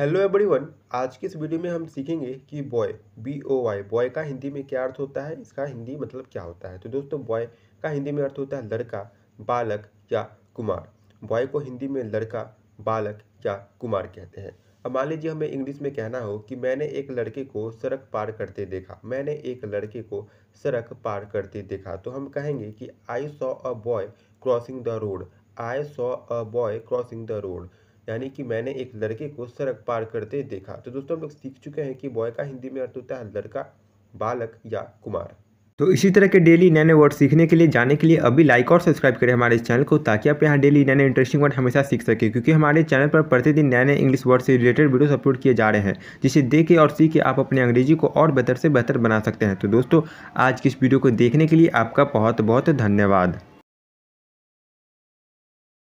hello everyone आज की इस वीडियो में हम सीखेंगे कि boy B O Y boy का हिंदी में क्या अर्थ होता है इसका हिंदी मतलब क्या होता है तो दोस्तों बॉय का हिंदी में अर्थ होता है लड़का बालक या कुमार बॉय को हिंदी में लड़का बालक या कुमार कहते हैं अब मान लीजिए हमें इंग्लिश में कहना हो कि मैंने एक लड़के को सड़क पार करते देखा मैंने एक लड़के को सड़क पार करते देखा तो हम कहेंगे कि I saw a boy crossing the road I saw a boy crossing the road यानी कि मैंने एक लड़के को सड़क पार करते देखा तो दोस्तों हम लोग सीख चुके हैं कि बॉय का हिंदी में अर्थ होता है लड़का बालक या कुमार तो इसी तरह के डेली नए नए वर्ड सीखने के लिए जाने के लिए अभी लाइक और सब्सक्राइब करें हमारे इस चैनल को ताकि आप यहाँ डेली नए नए इंटरेस्टिंग वर्ड हमेशा सीख सकें क्योंकि हमारे चैनल पर प्रतिदिन नए नए इंग्लिश वर्ड से रिलेटेड वीडियोस अपलोड किए जा रहे हैं जिसे देखे और सीख के आप अपने अंग्रेजी को और बेहतर से बेहतर बना सकते हैं तो दोस्तों आज की इस वीडियो को देखने के लिए आपका बहुत बहुत धन्यवाद